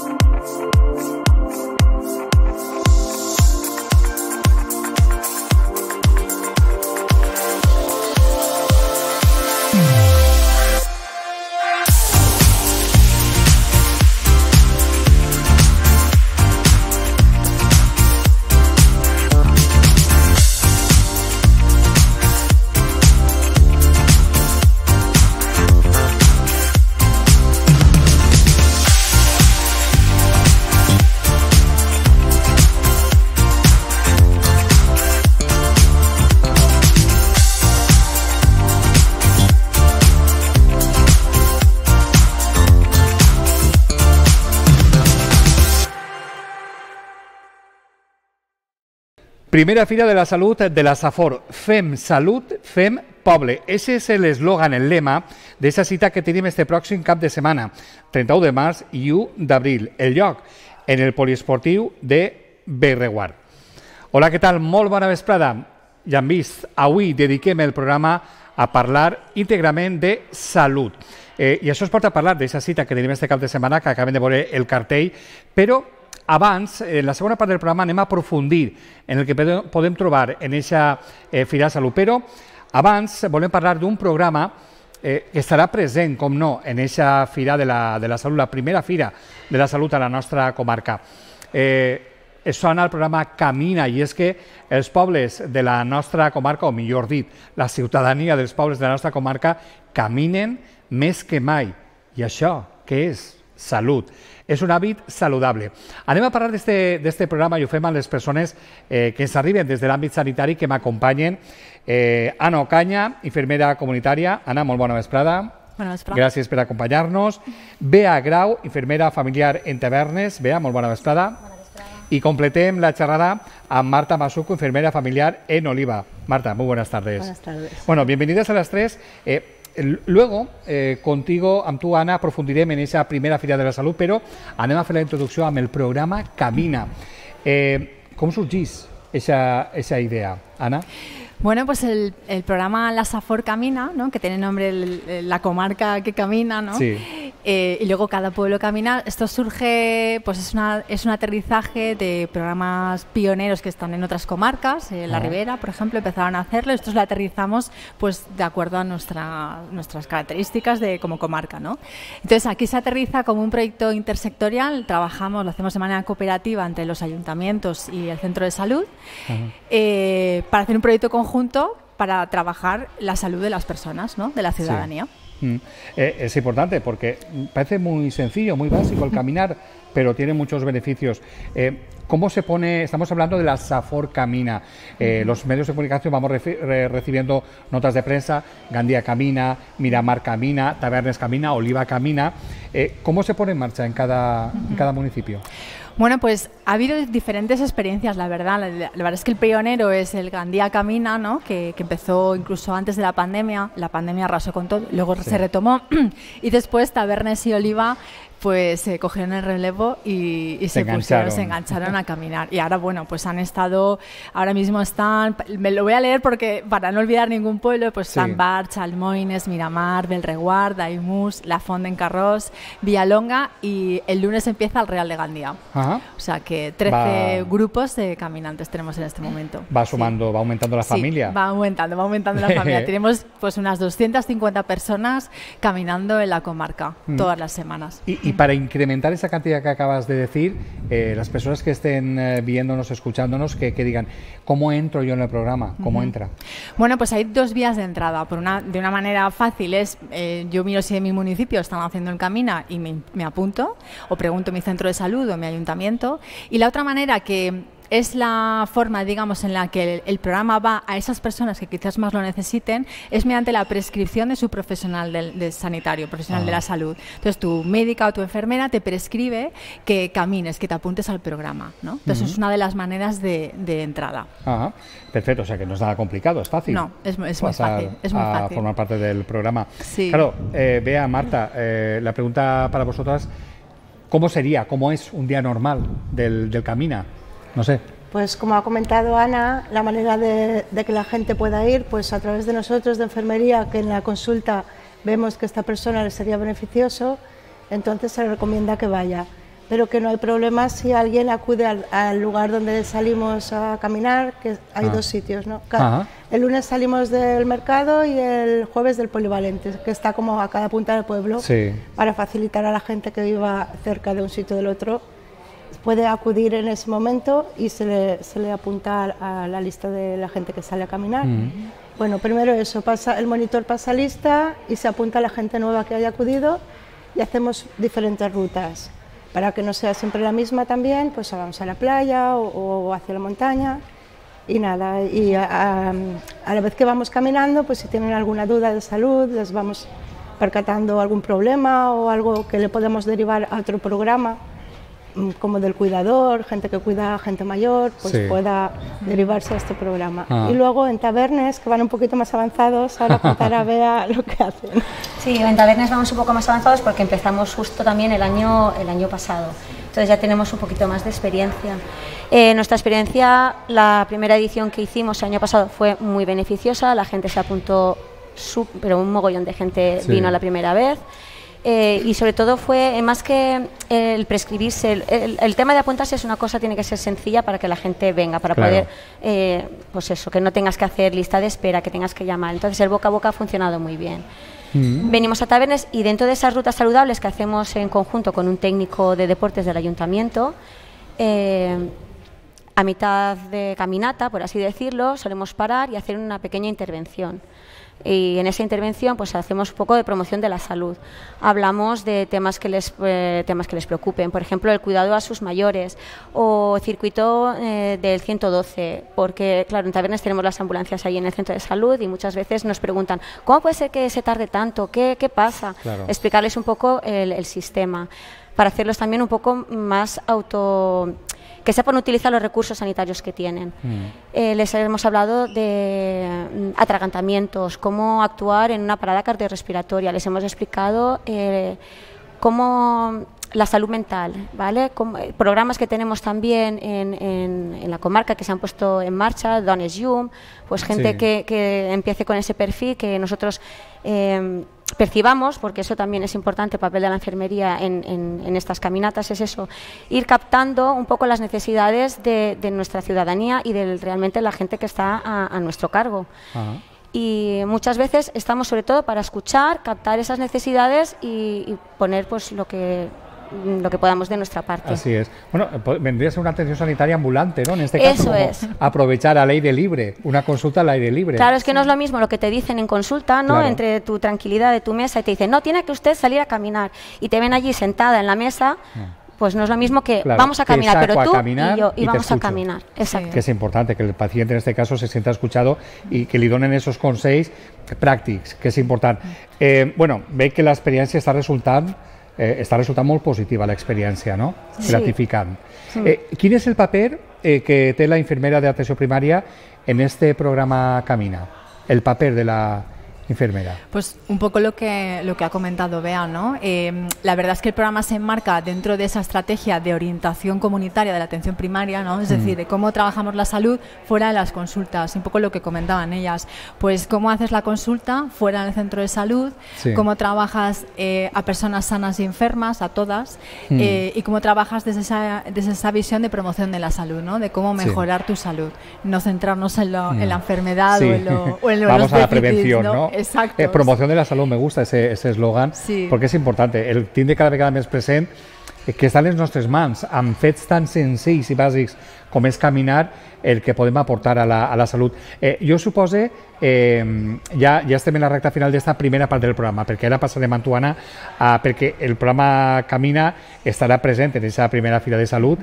for you. Primera fila de la Salud de la SAFOR. Fem salut, fem poble. Ese es el eslogan, el lema de esa cita que tenemos este pròxim cap de setmana, 31 de març i 1 d'abril. El lloc, en el poliesportiu de Berreguard. Hola, què tal? Molt bona vesprada. Ja hem vist, avui dediquem el programa a parlar íntegrament de salut. Eh, I això es porta a parlar d'aquesta cita que tenim este cap de setmana, que acabem de veure el cartell, però abans, eh, en la segona part del programa anem a aprofundir en el que podem trobar en aquesta eh, Salut, però Abans volem parlar d'un programa eh, que estarà present, com no, en aquesta Fira de la, de la Salut, la primera Fira de la Salut a la nostra comarca. Eh, es sona el programa Camina i és que els pobles de la nostra comarca, o millor dit, la ciutadania dels pobles de la nostra comarca, caminen més que mai. I això, què és? Salut és un hàbit saludable. Anem a parlar d'aquest programa i ho fem amb les persones eh, que ens arriben des de l'àmbit sanitari que m'acompanyen. Eh, Anna Ocaña, infermera comunitària. Anna, molt bona vesprada. Bona vesprada. Gràcies per acompanyar-nos. Bea Grau, infermera familiar en tavernes. Bea, molt bona vesprada. Bona vesprada. I completem la xerrada amb Marta Masuco, infermera familiar en Oliva. Marta, muy buenas tardes. Buenas tardes. Bueno, bienvenidas a las tres. Eh, Luego, eh, contigo, amb tu, en esa primera fila de la salud, pero además a la introducción a el programa Camina. Eh, ¿Cómo surgió esa idea, Ana? Bueno, pues el, programa La Safor Camina, ¿no? que tiene nombre la comarca que camina, ¿no? Eh, y luego cada pueblo camina. Esto surge, pues es, una, es un aterrizaje de programas pioneros que están en otras comarcas, en eh, La Ribera, por ejemplo, empezaron a hacerlo. Estos lo aterrizamos pues de acuerdo a nuestra, nuestras características de, como comarca. ¿no? Entonces aquí se aterriza como un proyecto intersectorial, trabajamos, lo hacemos de manera cooperativa entre los ayuntamientos y el centro de salud, eh, para hacer un proyecto conjunto Junto para trabajar la salud de las personas, ¿no? de la ciudadanía. Mm. Eh, es importante porque parece muy sencillo, muy básico el caminar, pero tiene muchos beneficios. Eh, ¿Cómo se pone? Estamos hablando de la SAFOR Camina. Eh, los medios de comunicación vamos recibiendo notas de prensa, Gandía Camina, Miramar Camina, Tabernes Camina, Oliva Camina. ¿Cómo se pone en marcha en cada, en cada municipio? Bueno, pues ha habido diferentes experiencias, la verdad. La, verdad es que el pionero es el Gandía Camina, ¿no? que, empezó incluso antes de la pandemia. La pandemia arrasó con todo, luego se retomó. y después Tabernes y Oliva pues se eh, cogieron el relevo y, se, engancharon a caminar. Y ahora, bueno, pues han estado, ahora mismo están, me lo voy a leer porque para no olvidar ningún pueblo, pues San Bar, Chalmoines, Miramar, Belreguard, Daimus, La Fonda en Carros, Villalonga y el lunes empieza el Real de Gandía. O sea que 13 grupos de caminantes tenemos en este momento. Va sumando, va aumentando la familia. Va aumentando, va aumentando la familia. Tenemos pues unas 250 personas caminando en la comarca mm. todas las semanas. ¿Y, para incrementar esa cantidad que acabas de decir, eh, las personas que estén eh, viéndonos, escuchándonos, que, digan, ¿cómo entro yo en el programa? ¿Cómo entra? Bueno, pues hay dos vías de entrada. Por una, de una manera fácil es, eh, yo miro si en mi municipio están haciendo el camina y me, apunto, o pregunto mi centro de salud o mi ayuntamiento. Y la otra manera que es la forma, digamos, en la que el, programa va a esas personas que quizás más lo necesiten, es mediante la prescripción de su profesional del, sanitario, profesional de la ah. salud. Entonces, tu médica o tu enfermera te prescribe que camines, que te apuntes al programa, ¿no? Entonces, es una de las maneras de, entrada. perfecto, o sea que no es nada complicado, es fácil. No, es, muy fácil. Es muy fácil. formar parte del programa. Sí. Claro, vea, eh, Marta, eh, la pregunta para vosotras, ¿cómo sería, cómo es un día normal del, del Camina? No sé. Pues como ha comentado Ana, la manera de, que la gente pueda ir, pues a través de nosotros de enfermería, que en la consulta vemos que esta persona le sería beneficioso, entonces se le recomienda que vaya. Pero que no hay problema si alguien acude al, lugar donde salimos a caminar, que hay ah. dos sitios, ¿no? el lunes salimos del mercado y el jueves del polivalente, que está como a cada punta del pueblo, para facilitar a la gente que viva cerca de un sitio del otro puede acudir en ese momento y se le, apunta a la lista de la gente que sale a caminar. Bueno, primero eso, pasa, el monitor pasa lista y se apunta a la gente nueva que haya acudido y hacemos diferentes rutas. Para que no sea siempre la misma también, pues vamos a la playa o, hacia la montaña y nada. Y a, a, la vez que vamos caminando, pues si tienen alguna duda de salud, les vamos percatando algún problema o algo que le podemos derivar a otro programa. Mm, como del cuidador, gente que cuida a gente mayor, pues pueda derivarse a este programa. Ah. Y luego en tabernes, que van un poquito más avanzados, ahora ver ver lo que hacen. Sí, en tabernes vamos un poco más avanzados porque empezamos justo también el año, el año pasado. Entonces ya tenemos un poquito más de experiencia. Eh, nuestra experiencia, la primera edición que hicimos el año pasado fue muy beneficiosa, la gente se apuntó, pero un mogollón de gente vino la primera vez. Eh, y sobre todo fue eh, más que eh, el prescribirse, el, tema de apuntarse es una cosa tiene que ser sencilla para que la gente venga, para poder, pues eso, que no tengas que hacer lista de espera, que tengas que llamar. Entonces el boca a boca ha funcionado muy bien. Mm. Venimos a tabernes y dentro de esas rutas saludables que hacemos en conjunto con un técnico de deportes del ayuntamiento, a mitad de caminata, por así decirlo, solemos parar y hacer una pequeña intervención y en esa intervención pues hacemos un poco de promoción de la salud. Hablamos de temas que les, eh, temas que les preocupen, por ejemplo, el cuidado a sus mayores o circuito eh, del 112, porque claro, en Tabernas tenemos las ambulancias ahí en el centro de salud y muchas veces nos preguntan, ¿cómo puede ser que se tarde tanto? ¿Qué, pasa? Explicarles un poco el sistema para hacerlos también un poco más auto que sepan utilizar los recursos sanitarios que tienen. Mm. Eh, les hemos hablado de mm, atragantamientos, cómo actuar en una parada cardiorrespiratoria, les hemos explicado eh, cómo la salud mental, ¿vale? Eh, programas que tenemos también en, la comarca que se han puesto en marcha, Don Yum, pues gente que, empiece con ese perfil, que nosotros percibamos, porque eso también es importante, el papel de la enfermería en, en, estas caminatas, es eso, ir captando un poco las necesidades de, nuestra ciudadanía y de realmente la gente que está a, nuestro cargo. Y muchas veces estamos sobre todo para escuchar, captar esas necesidades y, y poner pues lo que Mm, lo que podamos de nuestra parte. Así es. Bueno, eh, vendría a ser una atención sanitaria ambulante, ¿no? En este caso, Eso es. aprovechar al aire libre, una consulta al aire libre. Claro, es que no es lo mismo lo que te dicen en consulta, ¿no? Entre tu tranquilidad de tu mesa y te dicen, no, tiene que usted salir a caminar. Y te ven allí sentada en la mesa. Ah. pues no es lo mismo que vamos a caminar, pero tú y yo, vamos a caminar. Exacto. Que es importante que el paciente en este caso se sienta escuchado y que le donen esos consejos prácticos, que es importante. Eh, bueno, ve que la experiencia está resultando eh, està resultant molt positiva l'experiència, no? Sí. Gratificant. Sí. Eh, quin és el paper eh, que té la infermera d'atenció primària en este programa Camina? El paper de la, enfermera. Pues un poco lo que, lo que ha comentado Bea, ¿no? Eh, la verdad es que el programa se enmarca dentro de esa estrategia de orientación comunitaria de la atención primaria, ¿no? Es mm. decir, de cómo trabajamos la salud fuera de las consultas, un poco lo que comentaban ellas. Pues cómo haces la consulta fuera del centro de salud, cómo trabajas eh, a personas sanas y enfermas, a todas, mm. eh, y cómo trabajas desde esa, desde esa visión de promoción de la salud, ¿no? De cómo mejorar tu salud, no centrarnos en, la mm. enfermedad o en, lo, Vamos a la prevención, ¿no? Exacto. Eh, promoción de la salud, me gusta ese eslogan, sí. porque es importante. El team de cada mes presente, eh, presente que salen nuestros nuestras mans, Han fets tan sencillos y básicos como es caminar, el que podemos aportar a la, salud. Yo supuse Eh, ya supose, eh, en la recta final de esta primera parte del programa, porque era pasar de mantuana, porque el programa Camina estará presente en esa primera fila de salud,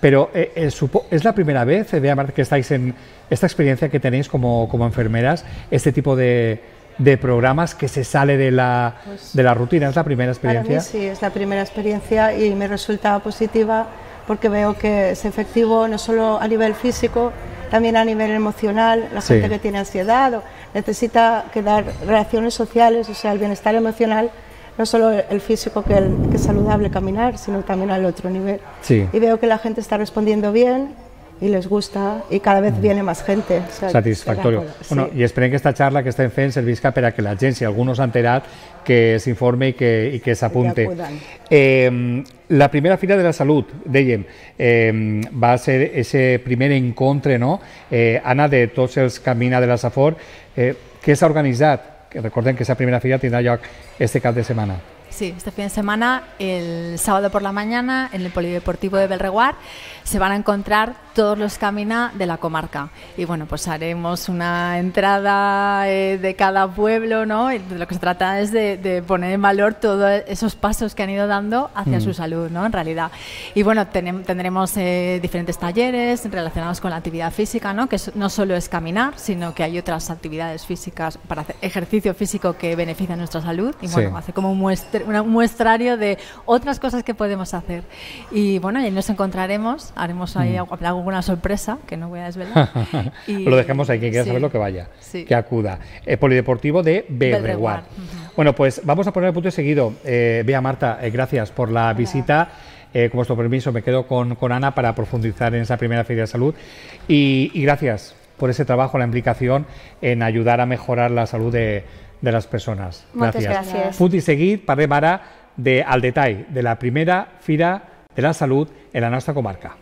pero es la primera vez, eh, que estáis en esta experiencia que tenéis como, como enfermeras, este tipo de, de programas que se sale de la, pues rutina. ¿Es la primera experiencia? Para sí, es la primera experiencia y me resulta positiva porque veo que es efectivo no solo a nivel físico, también a nivel emocional, la gente que tiene ansiedad o necesita quedar reacciones sociales, o sea, el bienestar emocional, no solo el físico que, es saludable caminar, sino también al otro nivel. Y veo que la gente está respondiendo bien y les gusta y cada vez mm. viene más gente. O sea, Satisfactorio. Sí. Bueno, y esperem que esta charla que estem fent servisca per a que la gent, si algú no s'ha enterat, que s'informe i que, i que s'apunte. Eh, la primera fira de la salut, dèiem, eh, va ser ese primer encontre, no? Eh, Anna, de tots els Camina de la Safor, eh, que s'ha organitzat? Recordem que esa primera fira tindrà lloc este cap de setmana. Sí, este fin de semana, el sábado por la mañana, en el Polideportivo de Belreguard, se van a encontrar todos los Camina de la comarca. Y bueno, pues haremos una entrada eh, de cada pueblo, ¿no? lo que se trata es de, poner en valor todos esos pasos que han ido dando hacia mm. su salud, ¿no? En realidad. Y bueno, tendremos eh, diferentes talleres relacionados con la actividad física, ¿no? Que no solo es caminar, sino que hay otras actividades físicas para hacer ejercicio físico que beneficia nuestra salud. Y bueno, hace como un, un muestrario de otras cosas que podemos hacer. Y bueno, ahí nos encontraremos Haremos ahí mm. alguna sorpresa que no voy a desvelar. lo dejamos ahí, quien quiera saber lo que vaya, que acuda. El eh, polideportivo de Berreguar Bueno, pues vamos a poner el punto de seguido. Eh, Marta, eh, gracias por la visita. Eh, con vuestro permiso, me quedo con, Ana para profundizar en esa primera feria de salud. y, gracias por ese trabajo, la implicación en ayudar a mejorar la salud de, las personas. Muchas Gracias. punto y seguid para de, al detalle de la primera fira de la salud en la Nuestra comarca.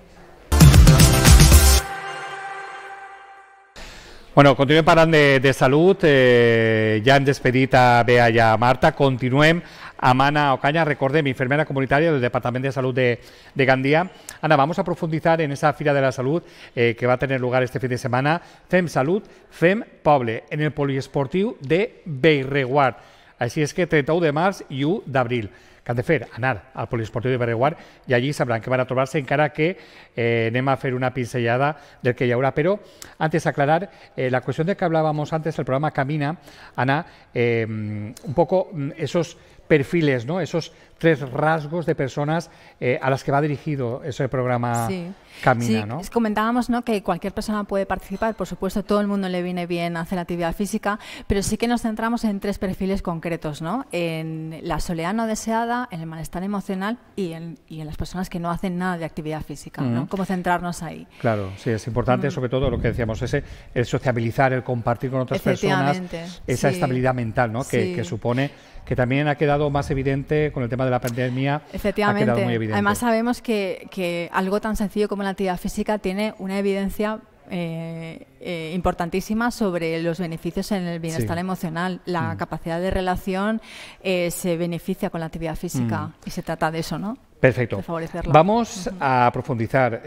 Bueno, continuem parlant de, de salut, eh, ja hem despedit a Bea i a Marta, continuem amb Anna Ocaña, recordem, infermera comunitaria del Departament de Salut de, de, Gandia. Ana, vamos a profunditzar en esa fila de la salut eh, que va a tenir lugar este fin de setmana. FEM salut, FEM Poble, en el poliesportiu de Beirreguard. Així és que 31 de març i 1 d'abril. Cantefer, de Anar al Polisportivo de Barreguar... ...y allí sabrán que van a trobarse en cara que eh, anem a fer una pincellada... del que ya ahora. pero, antes aclarar, eh, la cuestión de que hablábamos antes, ...del programa Camina, Ana, eh, un poco mm, esos perfiles, ¿no? esos tres rasgos de personas eh, a las que va dirigido ese programa sí. Camina, sí. Comentábamos ¿no? que cualquier persona puede participar, por supuesto, todo el mundo le viene bien hacer actividad física, pero sí que nos centramos en tres perfiles concretos, ¿no? En la soledad no deseada, en el malestar emocional y en, y en las personas que no hacen nada de actividad física, ¿no? Cómo centrarnos ahí. Claro, sí, es importante, mm. sobre todo lo que decíamos, ese el sociabilizar, el compartir con otras personas, esa estabilidad mental, ¿no? Que, que supone, que también ha quedado más evidente con el tema de la pandemia Efectivamente. Además sabemos que, algo tan sencillo como la actividad física tiene una evidencia eh, eh, importantísima sobre los beneficios en el bienestar emocional. La mm. capacidad de relación eh, se beneficia con la actividad física mm. y se trata de eso, ¿no? Perfecto. Vamos a profundizar,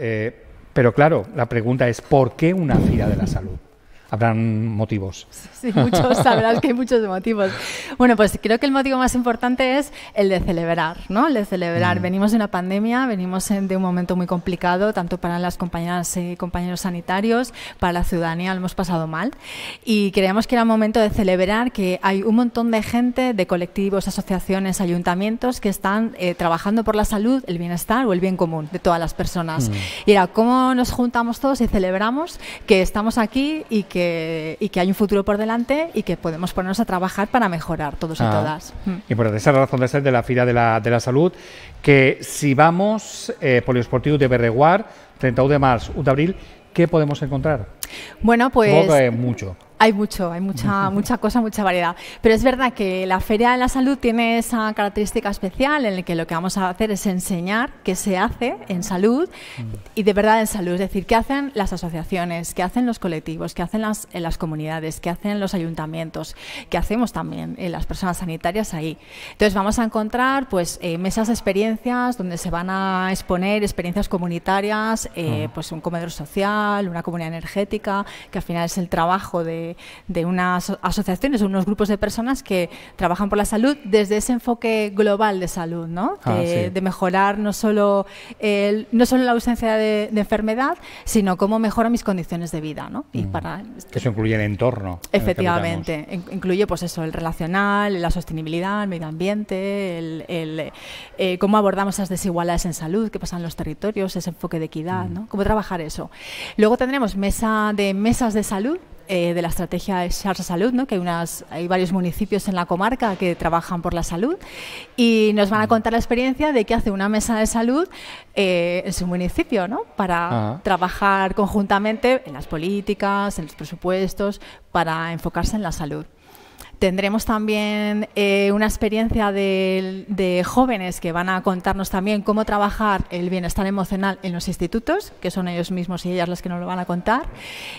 pero claro, la pregunta es ¿por qué una vida de la salud? habrán motivos. Sí, muchos, sabrás que hay muchos motivos. Bueno, pues creo que el motivo más importante es el de celebrar, ¿no? El de celebrar. Mm. Venimos de una pandemia, venimos de un momento muy complicado, tanto para las compañeras y eh, compañeros sanitarios, para la ciudadanía, lo hemos pasado mal. Y creíamos que era momento de celebrar que hay un montón de gente, de colectivos, asociaciones, ayuntamientos que están eh, trabajando por la salud, el bienestar o el bien común de todas las personas. Mm. Y era cómo nos juntamos todos y celebramos que estamos aquí y que y que hay un futuro por delante y que podemos ponernos a trabajar para mejorar todos y ah. todas. Mm. Y por esa razón de ser de la fila de la, Salud, que si vamos, eh, Poliesportivo de Berreguar, 31 de marzo, 1 de abril, ¿qué podemos encontrar? Bueno, pues... mucho. Hay mucho, hay mucha, mucha cosa, mucha variedad. Pero es verdad que la Feria de la Salud tiene esa característica especial en la que lo que vamos a hacer es enseñar qué se hace en salud y de verdad en salud. Es decir, qué hacen las asociaciones, qué hacen los colectivos, qué hacen las, en eh, las comunidades, qué hacen los ayuntamientos, qué hacemos también eh, las personas sanitarias ahí. Entonces vamos a encontrar pues eh, mesas de experiencias donde se van a exponer experiencias comunitarias, pues un comedor social, una comunidad energética, que al final es el trabajo de de, unas asociaciones o unos grupos de personas que trabajan por la salud desde ese enfoque global de salud, ¿no? Ah, de, mejorar no solo, no la ausencia de, enfermedad, sino cómo mejora mis condiciones de vida, ¿no? Y mm. para, que eso incluye el entorno. Efectivamente, incluye pues eso, el relacional, la sostenibilidad, el medio ambiente, eh, cómo abordamos esas desigualdades en salud que pasan en los territorios, ese enfoque de equidad, mm. ¿no? Cómo trabajar eso. Luego tendremos mesa de mesas de salud, eh, de la estrategia Charsa Salud, ¿no? que hay, hay varios municipios en la comarca que trabajan por la salud y nos van a mm. contar la experiencia de qué hace una mesa de salud eh, en su municipio para ah. trabajar conjuntamente en las políticas, en los presupuestos, para enfocarse en la salud. Tendremos también eh, una experiencia de, jóvenes que van a contarnos también cómo trabajar el bienestar emocional en los institutos, que son ellos mismos y ellas las que nos lo van a contar.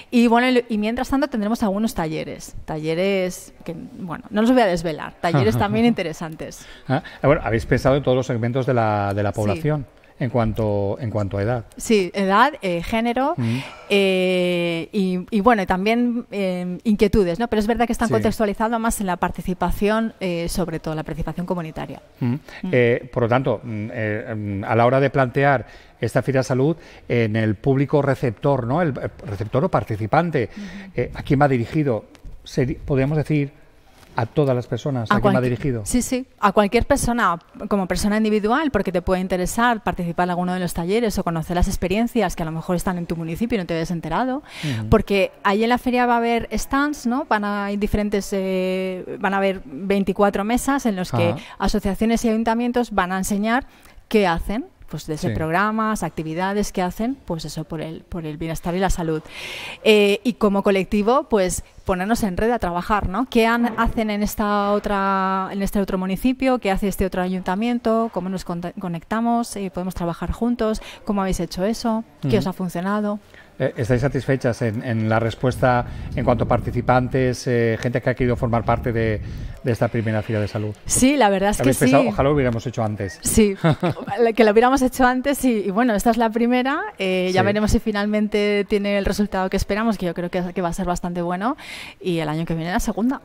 Y bueno, y mientras tanto tendremos algunos talleres, talleres que, bueno, no los voy a desvelar, talleres también interesantes. Ah, habéis pensado en todos los segmentos de la, de la población en cuanto, en cuanto a edad. Sí, edad, eh, género eh, y, bueno, también eh, inquietudes, ¿no? Pero es verdad que están contextualizando más en la participación, sobre todo la participación comunitaria. Mm. por lo tanto, mm, mm, a la hora de plantear esta de Salud en el público receptor, ¿no? El receptor o participante, ¿a quién va dirigido? ¿Podríamos decir a todas las personas a, quien va dirigido. Sí, sí, a cualquier persona, como persona individual, porque te puede interesar participar en alguno de los talleres o conocer las experiencias que a lo mejor están en tu municipio y no te habías enterado, porque ahí en la feria va a haber stands, ¿no? Van a diferentes, eh, van a haber 24 mesas en los que asociaciones y ayuntamientos van a enseñar qué hacen pues desde programas, actividades que hacen, pues eso, por el, por el bienestar y la salud. Eh, y como colectivo, pues ponernos en red a trabajar, ¿no? ¿Qué hacen en, esta otra, en este otro municipio? ¿Qué hace este otro ayuntamiento? ¿Cómo nos conectamos? y eh, ¿Podemos trabajar juntos? ¿Cómo habéis hecho eso? ¿Qué os ha funcionado? Eh, ¿Estáis satisfechas en, la respuesta en cuanto a participantes, eh, gente que ha querido formar parte de, esta primera fila de salud? Sí, la verdad es que Ojalá lo hubiéramos hecho antes. Sí, que lo hubiéramos hecho antes y, bueno, esta es la primera. Eh, ya veremos si finalmente tiene el resultado que esperamos, que yo creo que, que, va a ser bastante bueno. Y el año que viene la segunda.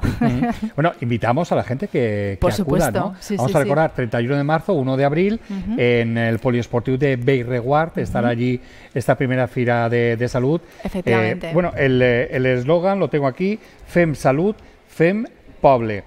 bueno, invitamos a la gente que, Por acuda, supuesto. ¿no? Vamos a recordar, 31 de marzo, 1 de abril, en el Poliesportivo de Bellreguard. Estará allí esta primera fila de de salud. Efectivamente. Eh, bueno, eh, el eslogan lo tengo aquí, FEM Salud, FEM Poble.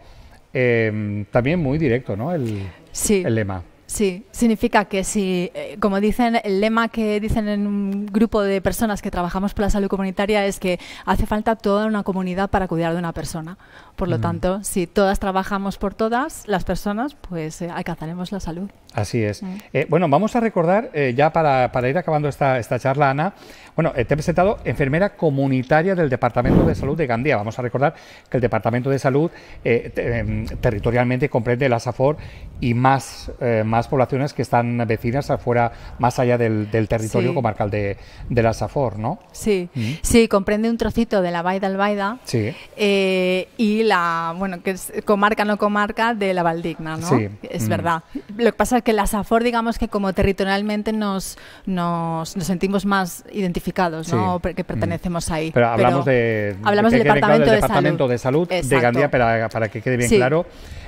Em, también muy directo, ¿no? El, el lema. Sí, significa que si, eh, como dicen, el lema que dicen en un grupo de personas que trabajamos por la salud comunitaria es que hace falta toda una comunidad para cuidar de una persona. Por lo tanto, si todas trabajamos por todas las personas, pues eh, alcanzaremos la salud. Así es. Mm. Eh, bueno, vamos a recordar, eh, ya para, para, ir acabando esta, esta charla, Ana, bueno, te he presentado enfermera comunitaria del Departamento de Salud de Gandía. Vamos a recordar que el Departamento de Salud em, territorialmente comprende la SAFOR y más, más poblaciones que están vecinas afuera, más allá del, del territorio comarcal de, de, la SAFOR, ¿no? Sí, sí, comprende un trocito de la Baida Albaida sí. y la, bueno, que es comarca no comarca de la Valdigna, ¿no? Es mm. verdad. Lo que pasa es que la Safor, digamos que como territorialmente nos, nos, sentimos más identificados, ¿no? Que mm. pertenecemos ahí. Pero hablamos, del, departamento, de Salud, de, Gandía, para, que quede bien claro.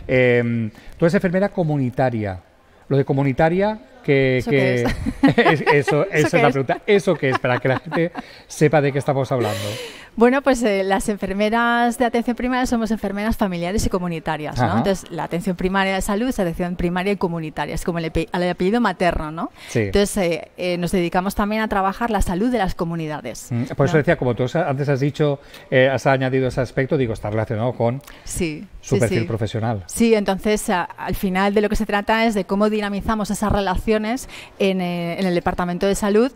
Em, tú eres enfermera comunitaria. Lo de comunitaria, que, ¿Eso eso, es, la pregunta. ¿Eso qué es? Para que la gente sepa de qué estamos hablando. Bueno, pues eh, las enfermeras de atención primaria somos enfermeras familiares y comunitarias, ¿no? Entonces, la atención primaria de salud es atención primaria y comunitaria, es como el, apellido materno, ¿no? Sí. Entonces, eh, eh, nos dedicamos también a trabajar la salud de las comunidades. Mm, por eso decía, como tú antes has dicho, has añadido ese aspecto, digo, está relacionado con... Sí su perfil profesional. Sí, entonces al final de lo que se trata es de cómo dinamizamos esas relaciones eh, en, el Departamento de Salud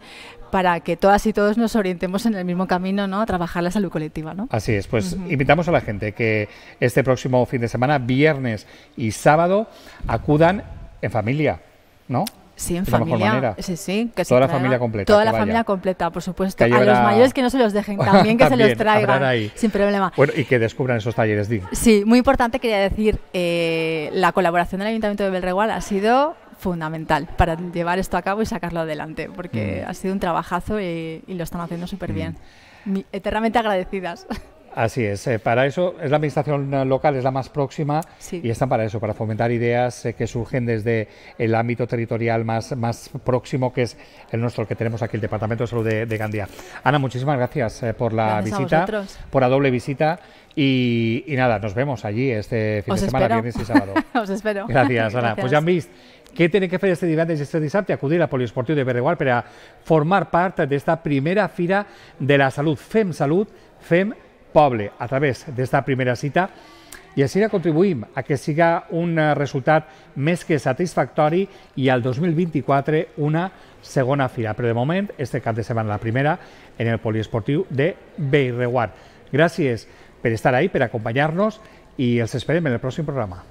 para que todas y todos nos orientemos en el mismo camino, ¿no? A trabajar la salud colectiva, ¿no? Así es, pues invitamos a la gente que este próximo fin de semana, viernes y sábado, acudan en familia, ¿no? Sí, en familia. Sí, sí, que Toda la familia completa. Toda la familia completa, por supuesto. a los mayores que no se los dejen, también que se los traigan. Sin problema. y que descubran esos talleres, Di. Sí, muy importante quería decir, eh, la colaboración del Ayuntamiento de Belreguar ha sido fundamental para llevar esto a cabo y sacarlo adelante, porque mm. ha sido un trabajazo y, lo están haciendo súper bien. Mm. Eternamente agradecidas. Así es, eh, para eso es la administración local, es la más próxima y están para eso, para fomentar ideas eh, que surgen desde el ámbito territorial más, más próximo, que es el nuestro, que tenemos aquí, el Departamento de Salud de, Gandía. Ana, muchísimas gracias eh, por la visita, por la doble visita y, nada, nos vemos allí este fin de semana, viernes y sábado. Os espero. Gracias, Ana. Pues ya han visto. qué tiene que hacer este antes y este dissabte? Acudir a Polisportivo de Berregual para formar parte de esta primera fira de la Salud. Fem salud, fem poble a través d'esta primera cita i així contribuïm a que siga un eh, resultat més que satisfactori i al 2024 una segona fira. Però de moment, este cap de setmana la primera en el poliesportiu de Beirreguard. Gràcies per estar ahí, per acompanyar-nos i els esperem en el pròxim programa.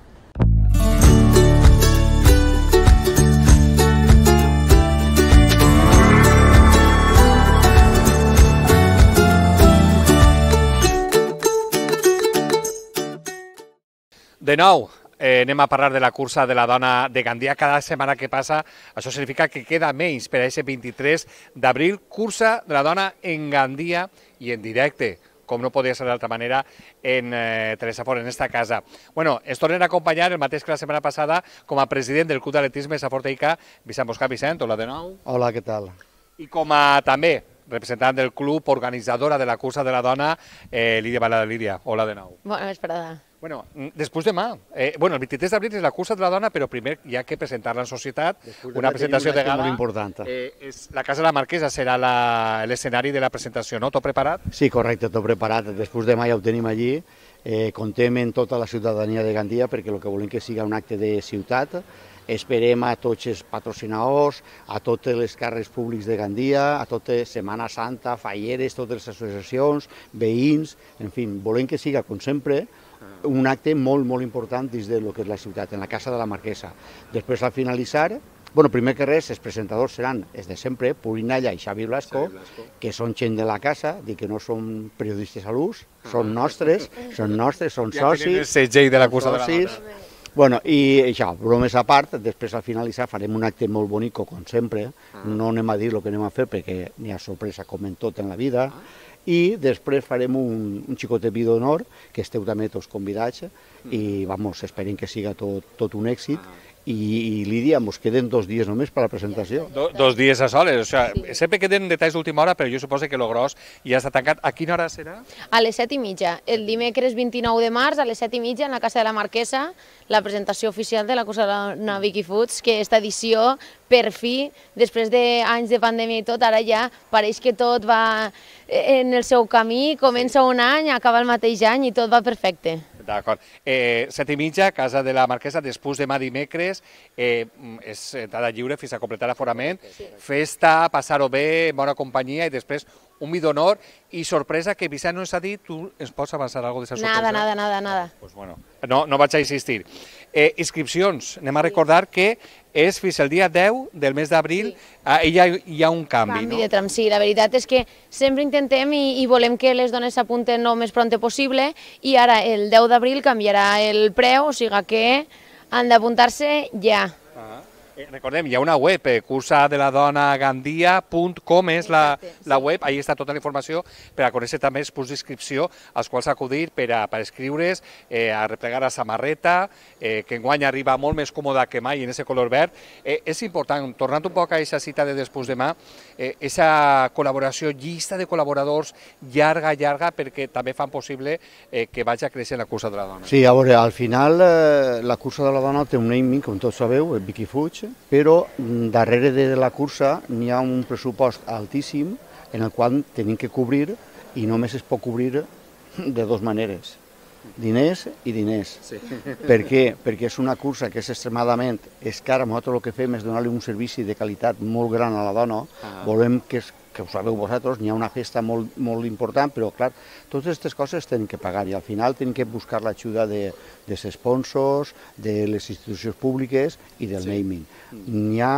De nou, eh, anem a parlar de la cursa de la dona de Gandia. Cada setmana que passa, això significa que queda menys per a aquest 23 d'abril, cursa de la dona en Gandia i en directe com no podia ser d'altra manera, en eh, Teresa Fort, en esta casa. Bueno, ens tornen a acompanyar el mateix que la setmana passada com a president del Club d'Atletisme Saforteica, Vicent Boscà. Vicent, hola de nou. Hola, què tal? I com a també representant del club, organitzadora de la cursa de la dona, eh, Lídia Balada. Lídia, hola de nou. Bona vesprada. Bueno, mm, després demà. Eh, bueno, el 23 d'abril és la cursa de la dona, però primer hi ha que presentar-la en societat, una presentació de gala. Molt important. Eh, és, la Casa de la Marquesa serà l'escenari de la presentació, no? Tot preparat? Sí, correcte, tot preparat. Després demà ja ho tenim allí. Eh, contem en tota la ciutadania de Gandia perquè el que volem que siga un acte de ciutat, esperem a tots els patrocinadors, a totes les carres públics de Gandia, a tota Setmana Santa, Falleres, totes les associacions, veïns, en fi, volem que siga, com sempre, un acte molt, molt important dins de lo que és la ciutat, en la Casa de la Marquesa. Després, al finalitzar, bueno, primer que res, els presentadors seran és de sempre, Purinalla i Xavi Blasco, Xavi Blasco, que són gent de la casa, dir que no són periodistes a l'ús, ah. són nostres, són nostres, són socis... Ja el de la cosa de la nota. Bueno, i això, bromes a part, després al finalitzar farem un acte molt bonic, com sempre, ah. no anem a dir el que anem a fer perquè n'hi ha sorpresa com en tot en la vida, ah i després farem un, un de vídeo d'honor, que esteu també tots convidats, i vamos, esperem que siga tot, tot un èxit ah. I, i Lídia, ens queden dos dies només per a la presentació. Do, dos dies a soles, o sigui, sea, sí. sempre queden detalls d'última hora, però jo suposo que lo gros ja està tancat. A quina hora serà? A les set i mitja, el dimecres 29 de març, a les set i mitja, en la Casa de la Marquesa, la presentació oficial de la Cosa la Vicky Foods, que esta edició, per fi, després d'anys de pandèmia i tot, ara ja pareix que tot va eh, en el seu camí, comença un any, acaba el mateix any i tot va perfecte. D'acord. Eh, set i mitja, casa de la Marquesa, després demà dimecres, eh, mm, és entrada lliure fins a completar l'aforament, sí. festa, passar-ho bé, bona companyia i després un midó honor i sorpresa que Vicent no ens ha dit, tu ens pots avançar alguna cosa de sorpresa? Nada, nada, nada, nada. Ah, pues bueno, no, no vaig a insistir. Eh, inscripcions, anem a recordar que és fins al dia 10 del mes d'abril, sí. hi ha, hi ha un canvi, canvi no? de tram, sí, la veritat és que sempre intentem i, i volem que les dones s'apunten el més pront possible i ara el 10 d'abril canviarà el preu, o sigui que han d'apuntar-se ja. Ah. Eh, recordem, hi ha una web, eh, cursadeladonagandia.com és la, la web, ahí està tota la informació per a conèixer també els punts d'inscripció als quals acudir per a, per escriure's, eh, a replegar la samarreta, eh, que enguany arriba molt més còmoda que mai en ese color verd. Eh, és important, tornant un poc a aquesta cita de després demà, eh, esa col·laboració, llista de col·laboradors llarga, llarga, perquè també fan possible eh, que vagi a créixer la cursa de la dona. Sí, a veure, al final eh, la cursa de la dona té un naming, com tots sabeu, Vicky Fuig, però mm, darrere de la cursa n'hi ha un pressupost altíssim en el qual tenim que cobrir i només es pot cobrir de dues maneres, diners i diners. Sí. Per què? Perquè és una cursa que és extremadament és cara. Nosaltres el que fem és donar-li un servici de qualitat molt gran a la dona. Ah. Volem que es que ho sabeu vosaltres, n'hi ha una festa molt, molt important, però clar, totes aquestes coses tenen que pagar i al final tenen que buscar l'ajuda de, de sponsors, de les institucions públiques i del sí. naming. Mm. N'hi ha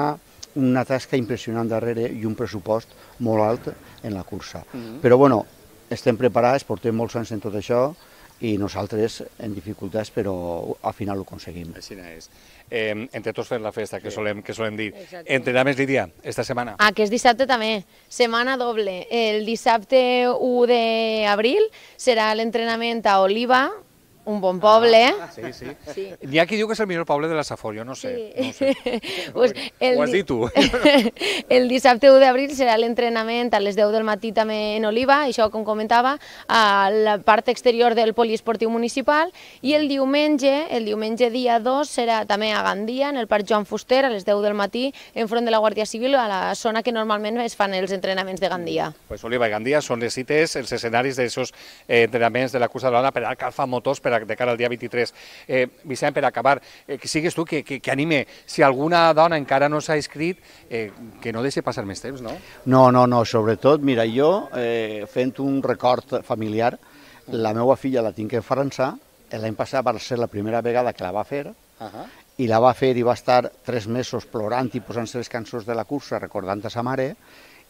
una tasca impressionant darrere i un pressupost molt alt en la cursa. Mm -hmm. Però bueno, estem preparats, portem molts anys en tot això, i nosaltres en dificultats, però al final ho aconseguim. Així és. Eh, entre tots fem la festa, que solem, que solem dir. Exacte. Entre més, Lídia, esta setmana. Aquest ah, dissabte també, setmana doble. El dissabte 1 d'abril serà l'entrenament a Oliva, un bon poble. Ah, ah, sí, sí. sí. N'hi ha qui diu que és el millor poble de la Safor, jo no sé. Sí. No sé. pues el, Ho has dit tu. el dissabte 1 d'abril serà l'entrenament a les 10 del matí també en Oliva, això com comentava, a la part exterior del poliesportiu municipal, i el diumenge, el diumenge dia 2, serà també a Gandia, en el Parc Joan Fuster, a les 10 del matí, enfront de la Guàrdia Civil, a la zona que normalment es fan els entrenaments de Gandia. Pues Oliva i Gandia són les cites, els escenaris d'aquests eh, entrenaments de la cursa de l'Ona per al Calfa Motors, per per a, de cara al dia 23. Eh, Vicent, per acabar, eh, que sigues tu que, que, que anime, si alguna dona encara no s'ha inscrit, eh, que no deixi passar més temps, no? No, no, no, sobretot, mira, jo eh, fent un record familiar, la meva filla la tinc en França, l'any passat va ser la primera vegada que la va fer, uh -huh. i la va fer i va estar tres mesos plorant i posant-se les cançons de la cursa, recordant a sa mare,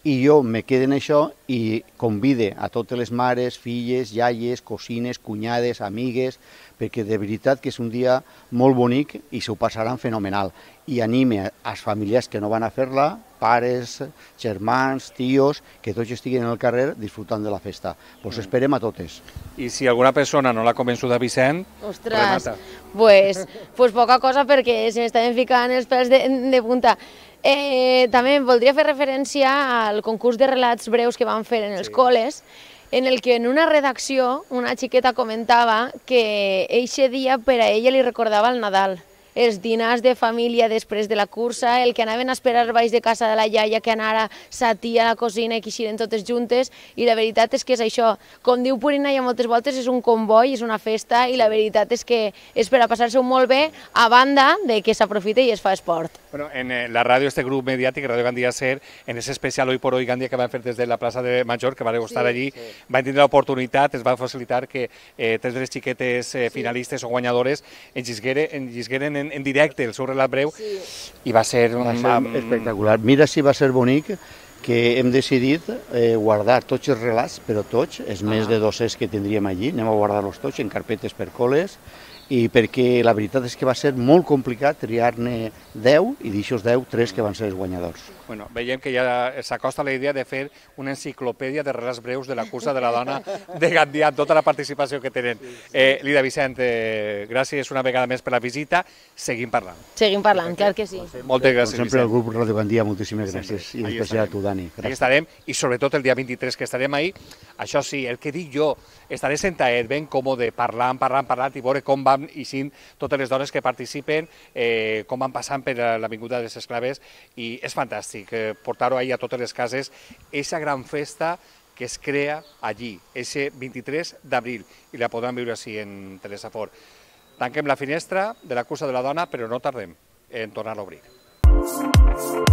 i jo me quede en això i convide a totes les mares, filles, jaies, cosines, cunyades, amigues, perquè de veritat que és un dia molt bonic i s'ho passaran fenomenal. I anime als familiars que no van a fer-la, pares, germans, tios, que tots estiguin al carrer disfrutant de la festa. Pues mm. esperem a totes. I si alguna persona no l'ha convençut a Vicent, Ostres, remata. Pues, pues poca cosa perquè se m'estaven ficant els pèls de, de punta. Eh, també voldria fer referència al concurs de relats breus que van fer en els sí. col·les, en el que en una redacció una xiqueta comentava que eixe dia per a ella li recordava el Nadal els dinars de família després de la cursa, el que anaven a esperar baix de casa de la iaia, que anara sa tia, la cosina, que eixiren totes juntes, i la veritat és que és això. Com diu Purina, ja moltes voltes és un comboi, és una festa, i la veritat és que és per a passar-se-ho molt bé, a banda de que s'aprofita i es fa esport. Bueno, en eh, la ràdio, este grup mediàtic, Radio Gandia Ser, en ese especial Hoy por Hoy Gandia que van fer des de la plaça de Major, que vareu estar sí, allí, sí. van tindre l'oportunitat, es va facilitar que eh, tres de les xiquetes eh, finalistes sí. o guanyadores en Gisguere, en en en, en directe, el seu relat breu, sí. i va ser... Va ser amb... espectacular. Mira si va ser bonic que hem decidit eh, guardar tots els relats, però tots, és ah. més de 200 que tindríem allí, anem a guardar-los tots en carpetes per col·les, i perquè la veritat és que va ser molt complicat triar-ne 10 i d'aixòs 10, 3 que van ser els guanyadors. Bueno, veiem que ja s'acosta la idea de fer una enciclopèdia de relats breus de la cursa de la dona de Gandia, tota la participació que tenen. Eh, Lida Vicent, eh, gràcies una vegada més per la visita. Seguim parlant. Seguim parlant, clar que sí. Moltes gràcies, Com sempre, al grup Radio Gandia, moltíssimes gràcies. I en especial a tu, Dani. Gràcies. Aquí estarem, i sobretot el dia 23 que estarem ahí. Això sí, el que dic jo, estaré sentat ben còmode, parlant, parlant, parlant, i veure com van són i sint totes les dones que participen, eh, com van passant per l'Avinguda de les Esclaves, i és fantàstic eh, portar-ho ahir a totes les cases, aquesta gran festa que es crea allí, ese 23 d'abril, i la podran viure així en Fort. Tanquem la finestra de la cursa de la dona, però no tardem en tornar a obrir.